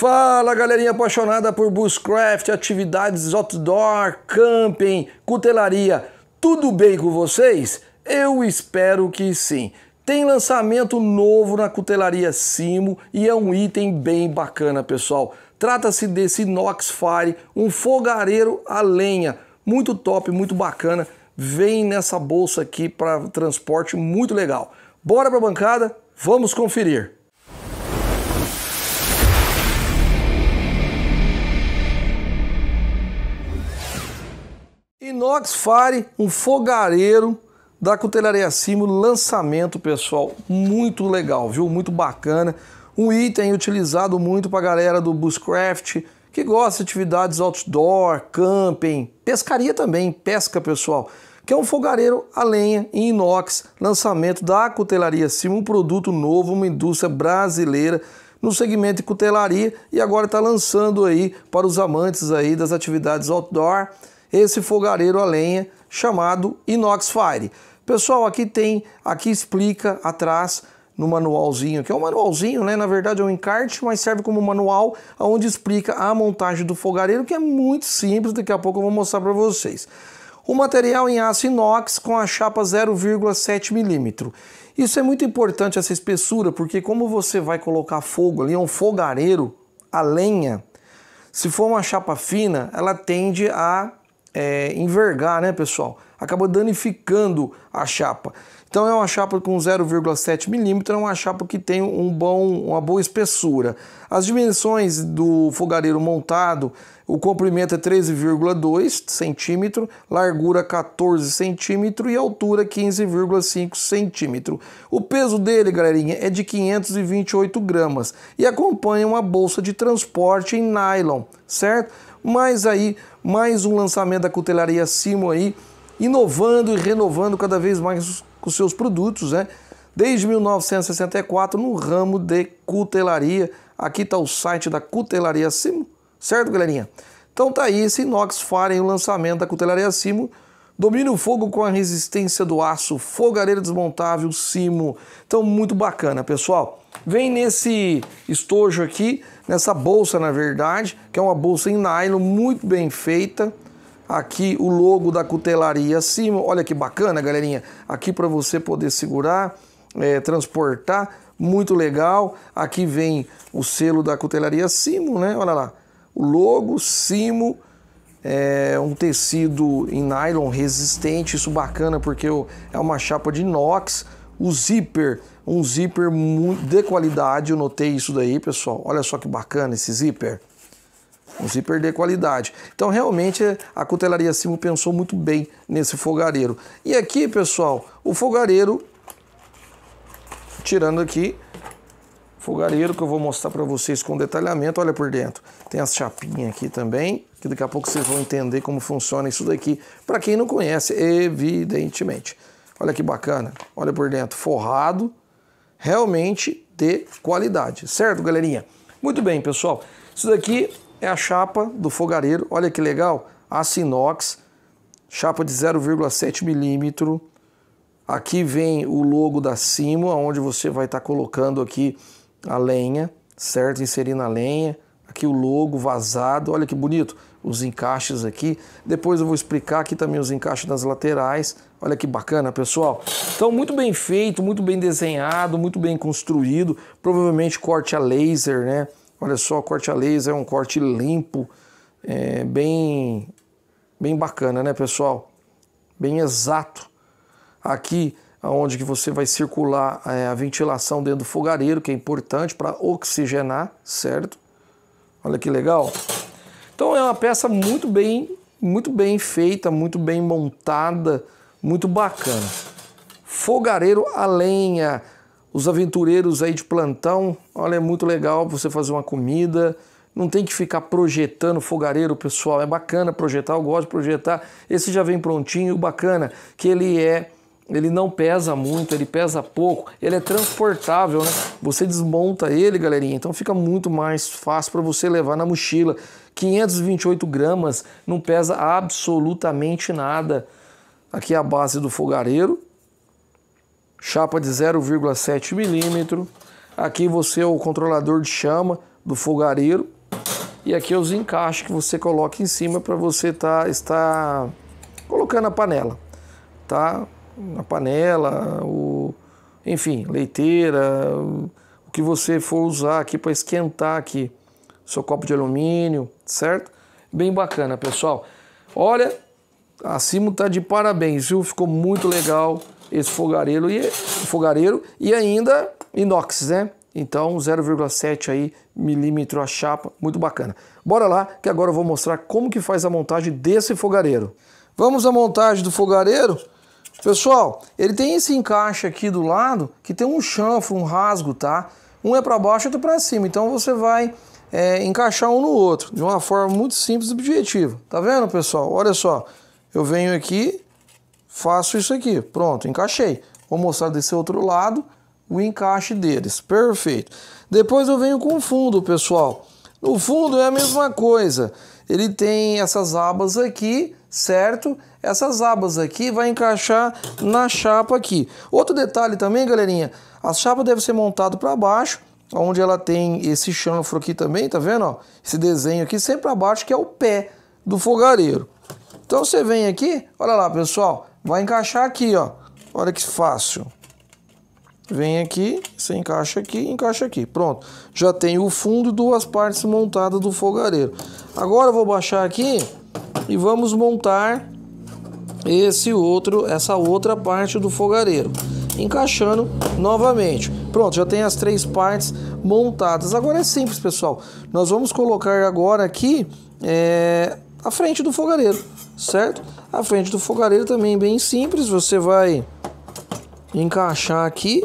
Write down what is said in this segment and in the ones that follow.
Fala galerinha apaixonada por bushcraft, atividades outdoor, camping, cutelaria, tudo bem com vocês? Eu espero que sim. Tem lançamento novo na cutelaria Simo e é um item bem bacana, pessoal. Trata-se desse Nox Fire, um fogareiro a lenha, muito top, muito bacana. Vem nessa bolsa aqui para transporte, muito legal. Bora para a bancada? Vamos conferir. Inox Fire, um fogareiro da Cutelaria Simo, lançamento pessoal muito legal, viu? Muito bacana. Um item utilizado muito para galera do Bushcraft, que gosta de atividades outdoor, camping, pescaria também, pesca pessoal, que é um fogareiro a lenha em inox, lançamento da Cutelaria Simo, um produto novo, uma indústria brasileira no segmento de cutelaria e agora está lançando aí para os amantes aí das atividades outdoor esse fogareiro a lenha chamado Inox Fire. Pessoal, aqui tem, aqui explica atrás no manualzinho, que é um manualzinho, né? Na verdade é um encarte, mas serve como manual onde explica a montagem do fogareiro, que é muito simples, daqui a pouco eu vou mostrar para vocês. O material em aço inox com a chapa 0,7 milímetro. Isso é muito importante essa espessura, porque como você vai colocar fogo ali, é um fogareiro, a lenha, se for uma chapa fina, ela tende a é, envergar, né, pessoal? Acabou danificando a chapa. Então é uma chapa com 0,7 milímetro, é uma chapa que tem um bom, uma boa espessura. As dimensões do fogareiro montado, o comprimento é 13,2 centímetro, largura 14 centímetro e altura 15,5 centímetro. O peso dele, galerinha, é de 528 gramas e acompanha uma bolsa de transporte em nylon, certo? Mas aí, mais um lançamento da cutelaria Simo aí, inovando e renovando cada vez mais com seus produtos, né? Desde 1964 no ramo de cutelaria. Aqui está o site da Cutelaria Simo, certo, galerinha? Então tá aí esse inox Faren, o lançamento da Cutelaria Simo. Domina o fogo com a resistência do aço, fogareira desmontável, Simo. Então muito bacana, pessoal. Vem nesse estojo aqui, nessa bolsa, na verdade, que é uma bolsa em nylon muito bem feita aqui o logo da cutelaria acima. Olha que bacana, galerinha. Aqui para você poder segurar, é, transportar. Muito legal. Aqui vem o selo da cutelaria Simo, né? Olha lá. O logo Simo é um tecido em nylon resistente. Isso bacana porque é uma chapa de inox. O zíper, um zíper de qualidade. Eu notei isso daí, pessoal. Olha só que bacana esse zíper. Vamos se perder qualidade. Então, realmente, a cutelaria Simo pensou muito bem nesse fogareiro. E aqui, pessoal, o fogareiro, tirando aqui, fogareiro que eu vou mostrar para vocês com detalhamento. Olha por dentro, tem as chapinhas aqui também, que daqui a pouco vocês vão entender como funciona isso daqui. Para quem não conhece, evidentemente. Olha que bacana, olha por dentro, forrado, realmente de qualidade, certo, galerinha? Muito bem, pessoal. Isso daqui é a chapa do fogareiro. Olha que legal, aço inox, chapa de 0,7 milímetro. Aqui vem o logo da Simo, onde você vai estar tá colocando aqui a lenha, certo? Inserindo a lenha. Aqui o logo vazado, olha que bonito. Os encaixes aqui. Depois eu vou explicar aqui também os encaixes das laterais. Olha que bacana, pessoal. Então, muito bem feito, muito bem desenhado, muito bem construído. Provavelmente corte a laser, né? Olha só, corte a laser, é um corte limpo, é, bem, bem bacana, né, pessoal? Bem exato. Aqui, aonde que você vai circular é, a ventilação dentro do fogareiro, que é importante para oxigenar, certo? Olha que legal. Então é uma peça muito bem, muito bem feita, muito bem montada, muito bacana. Fogareiro a lenha os aventureiros aí de plantão, olha, é muito legal você fazer uma comida, não tem que ficar projetando fogareiro, pessoal. É bacana projetar, eu gosto de projetar. Esse já vem prontinho, bacana, é que ele é ele não pesa muito, ele pesa pouco, ele é transportável, né? Você desmonta ele, galerinha, então fica muito mais fácil para você levar na mochila. 528 gramas não pesa absolutamente nada. Aqui é a base do fogareiro, chapa de 0,7 milímetro. Aqui você é o controlador de chama do fogareiro. E aqui é os encaixes que você coloca em cima para você tá, estar colocando a panela. Tá? A panela, o, enfim, leiteira, o que você for usar aqui para esquentar aqui. Seu copo de alumínio, certo? Bem bacana, pessoal. Olha, a Simo tá de parabéns, viu? Ficou muito legal esse fogareiro e fogareiro e ainda inox, né? Então 0,7 aí milímetro a chapa, muito bacana. Bora lá que agora eu vou mostrar como que faz a montagem desse fogareiro. Vamos à montagem do fogareiro. Pessoal, ele tem esse encaixe aqui do lado que tem um chanfro, um rasgo, tá? Um é para baixo e outro para cima. Então você vai é, encaixar um no outro de uma forma muito simples e objetiva. Tá vendo, pessoal? Olha só, eu venho aqui, faço isso aqui. Pronto, encaixei. Vou mostrar desse outro lado o encaixe deles. Perfeito. Depois eu venho com o fundo, pessoal. No fundo é a mesma coisa. Ele tem essas abas aqui, certo? Essas abas aqui vai encaixar na chapa aqui. Outro detalhe também, galerinha, a chapa deve ser montada para baixo, onde ela tem esse chanfro aqui também, tá vendo? Ó? Esse desenho aqui sempre abaixo que é o pé do fogareiro. Então você vem aqui, olha lá, pessoal, Vai encaixar aqui, ó. Olha que fácil. Vem aqui, você encaixa aqui, encaixa aqui. Pronto. Já tem o fundo e duas partes montadas do fogareiro. Agora vou baixar aqui e vamos montar esse outro, essa outra parte do fogareiro. Encaixando novamente. Pronto, já tem as três partes montadas. Agora é simples, pessoal. Nós vamos colocar agora aqui é, a frente do fogareiro certo? A frente do fogareiro também bem simples, você vai encaixar aqui,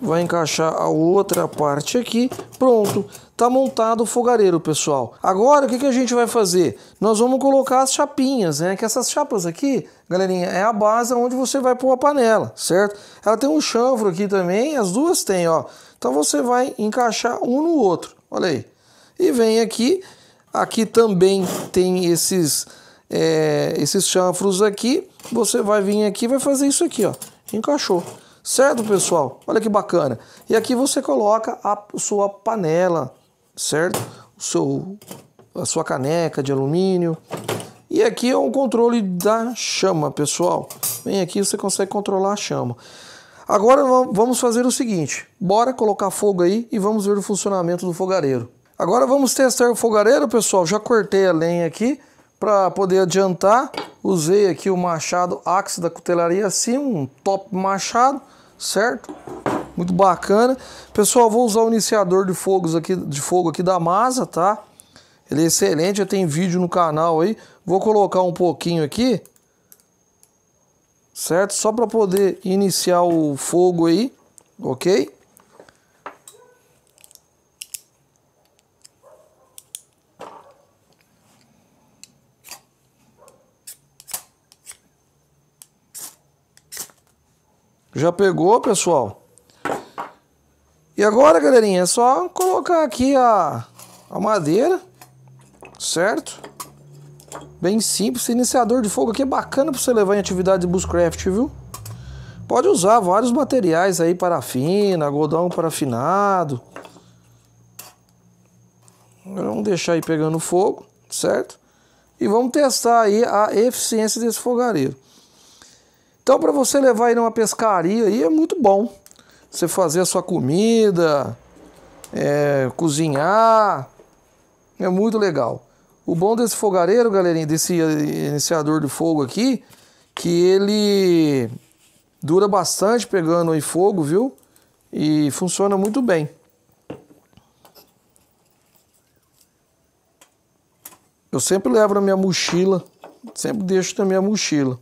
vai encaixar a outra parte aqui, pronto. Tá montado o fogareiro, pessoal. Agora, o que, que a gente vai fazer? Nós vamos colocar as chapinhas, né? Que essas chapas aqui, galerinha, é a base onde você vai pôr a panela, certo? Ela tem um chanfro aqui também, as duas tem, ó. Então você vai encaixar um no outro, olha aí. E vem aqui, aqui também tem esses é, esses chanfros aqui, você vai vir aqui vai fazer isso aqui, ó. Encaixou. Certo, pessoal? Olha que bacana. E aqui você coloca a sua panela, certo? O seu, a sua caneca de alumínio. E aqui é o um controle da chama, pessoal. Vem aqui, você consegue controlar a chama. Agora vamos fazer o seguinte. Bora colocar fogo aí e vamos ver o funcionamento do fogareiro. Agora vamos testar o fogareiro, pessoal. Já cortei a lenha aqui. Para poder adiantar, usei aqui o machado Axe da cutelaria assim, um top machado, certo? Muito bacana. Pessoal, vou usar o iniciador de fogos aqui de fogo aqui da Masa, tá? Ele é excelente, já tem vídeo no canal aí. Vou colocar um pouquinho aqui. Certo? Só para poder iniciar o fogo aí, OK? Já pegou, pessoal? E agora, galerinha, é só colocar aqui a, a madeira, certo? Bem simples. Esse iniciador de fogo aqui é bacana para você levar em atividade de bushcraft, viu? Pode usar vários materiais aí, parafina, algodão parafinado. vamos deixar aí pegando fogo, certo? E vamos testar aí a eficiência desse fogareiro. Então, para você levar aí numa pescaria, aí é muito bom. Você fazer a sua comida, é, cozinhar, é muito legal. O bom desse fogareiro, galerinha, desse iniciador de fogo aqui, que ele dura bastante pegando em fogo, viu? E funciona muito bem. Eu sempre levo na minha mochila, sempre deixo na minha mochila.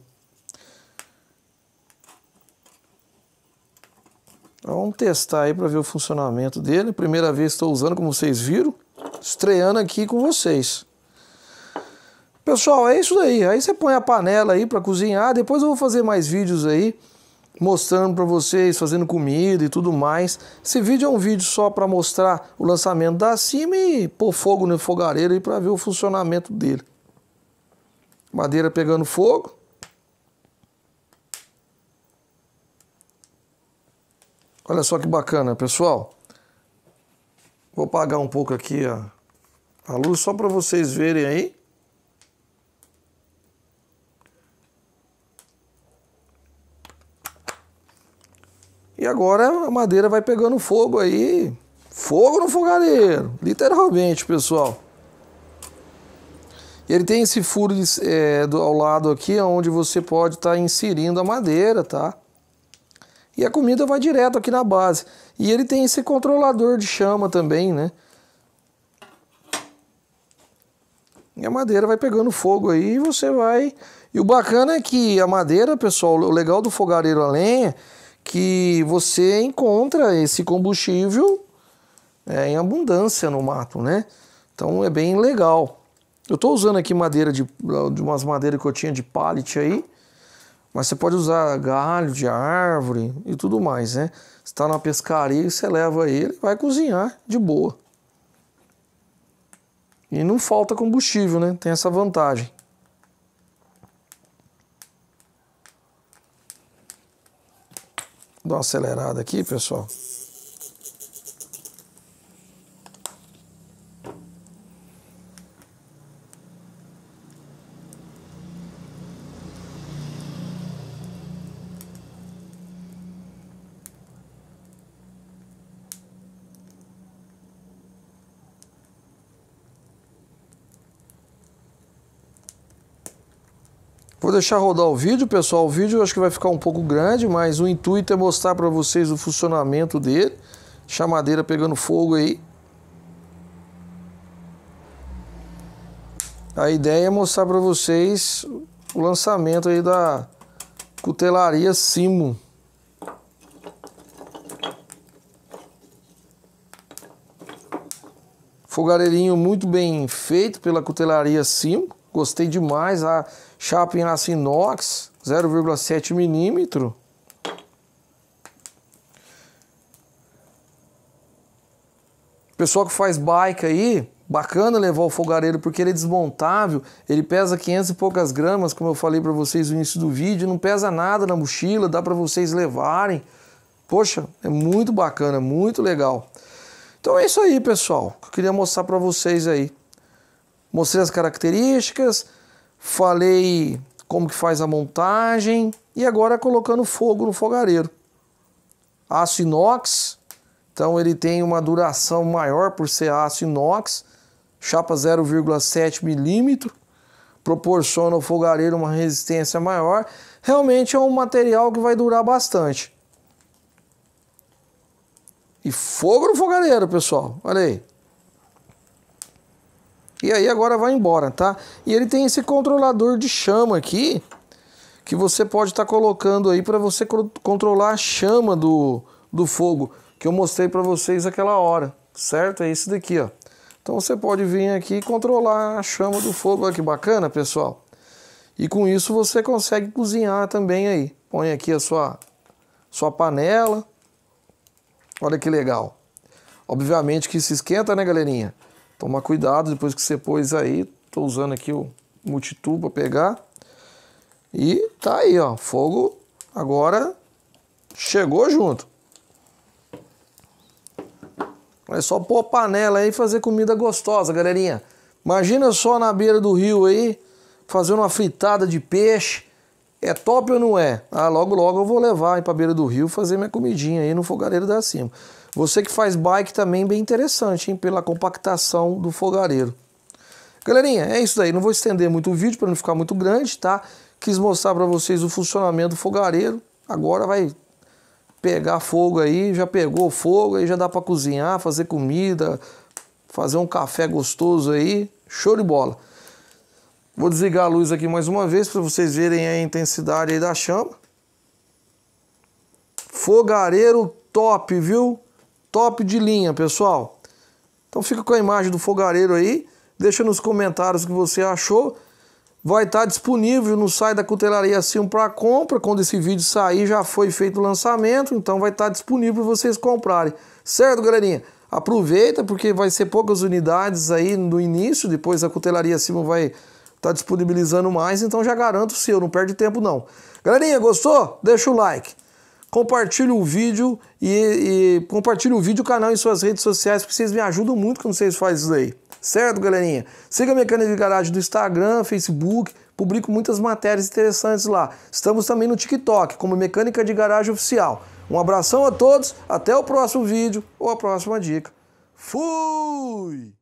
Então, vamos testar aí para ver o funcionamento dele. Primeira vez estou usando, como vocês viram. Estreando aqui com vocês. Pessoal, é isso aí. Aí você põe a panela aí para cozinhar. Depois eu vou fazer mais vídeos aí mostrando para vocês, fazendo comida e tudo mais. Esse vídeo é um vídeo só para mostrar o lançamento da cima e pôr fogo no fogareiro aí para ver o funcionamento dele. Madeira pegando fogo. Olha só que bacana, pessoal. Vou apagar um pouco aqui a, a luz só para vocês verem aí. E agora a madeira vai pegando fogo aí. Fogo no fogareiro, literalmente, pessoal. Ele tem esse furo de, é, do, ao lado aqui, onde você pode estar tá inserindo a madeira, tá? e a comida vai direto aqui na base. E ele tem esse controlador de chama também, né? E a madeira vai pegando fogo aí e você vai... E o bacana é que a madeira, pessoal, o legal do fogareiro a lenha, é que você encontra esse combustível é, em abundância no mato, né? Então é bem legal. Eu estou usando aqui madeira de, de umas madeiras que eu tinha de pallet aí, mas você pode usar galho de árvore e tudo mais, né? está na pescaria você leva ele, vai cozinhar de boa. E não falta combustível, né? Tem essa vantagem. Dá uma acelerada aqui, pessoal. Vou deixar rodar o vídeo, pessoal. O vídeo acho que vai ficar um pouco grande, mas o intuito é mostrar para vocês o funcionamento dele. Chamadeira pegando fogo aí. A ideia é mostrar para vocês o lançamento aí da cutelaria Simo. Fogareirinho muito bem feito pela cutelaria Simo. Gostei demais. A Chapa em aço inox, 0,7 milímetro. Pessoal que faz bike aí, bacana levar o fogareiro porque ele é desmontável, ele pesa 500 e poucas gramas, como eu falei para vocês no início do vídeo, não pesa nada na mochila, dá para vocês levarem. Poxa, é muito bacana, muito legal. Então é isso aí, pessoal, que eu queria mostrar para vocês aí. Mostrei as características, falei como que faz a montagem e agora colocando fogo no fogareiro. Aço inox, então ele tem uma duração maior por ser aço inox, chapa 0,7 milímetro, proporciona ao fogareiro uma resistência maior. Realmente é um material que vai durar bastante. E fogo no fogareiro, pessoal. Olha aí. E aí agora vai embora, tá? E ele tem esse controlador de chama aqui, que você pode estar tá colocando aí para você controlar a chama do, do fogo, que eu mostrei para vocês aquela hora, certo? É esse daqui, ó. Então você pode vir aqui e controlar a chama do fogo, olha que bacana, pessoal. E com isso você consegue cozinhar também aí. Põe aqui a sua, sua panela. Olha que legal. Obviamente que se esquenta, né, galerinha? Tomar cuidado depois que você pôs aí. Estou usando aqui o multitubo para pegar. E tá aí, ó. Fogo agora chegou junto. É só pôr a panela aí e fazer comida gostosa, galerinha. Imagina só na beira do rio aí, fazendo uma fritada de peixe. É top ou não é? Ah, logo logo eu vou levar aí pra beira do rio fazer minha comidinha aí no fogareiro da cima. Você que faz bike também bem interessante, hein? Pela compactação do fogareiro. Galerinha, é isso aí. Não vou estender muito o vídeo para não ficar muito grande, tá? Quis mostrar para vocês o funcionamento do fogareiro. Agora vai pegar fogo aí, já pegou fogo, aí já dá para cozinhar, fazer comida, fazer um café gostoso aí, show de bola. Vou desligar a luz aqui mais uma vez para vocês verem a intensidade aí da chama. Fogareiro top, viu? top de linha, pessoal. Então fica com a imagem do fogareiro aí, deixa nos comentários o que você achou. Vai estar tá disponível no site da Cutelaria Sim para compra. Quando esse vídeo sair, já foi feito o lançamento, então vai estar tá disponível para vocês comprarem. Certo, galerinha? Aproveita porque vai ser poucas unidades aí no início, depois a Cutelaria Sim vai tá disponibilizando mais, então já garanto o seu, não perde tempo não. Galerinha, gostou? Deixa o like compartilhe o vídeo e, e compartilhe o vídeo, o canal em suas redes sociais, porque vocês me ajudam muito quando vocês fazem isso aí. Certo, galerinha? Siga a Mecânica de Garagem do Instagram, Facebook, publico muitas matérias interessantes lá. Estamos também no TikTok, como Mecânica de Garagem Oficial. Um abração a todos, até o próximo vídeo ou a próxima dica. Fui!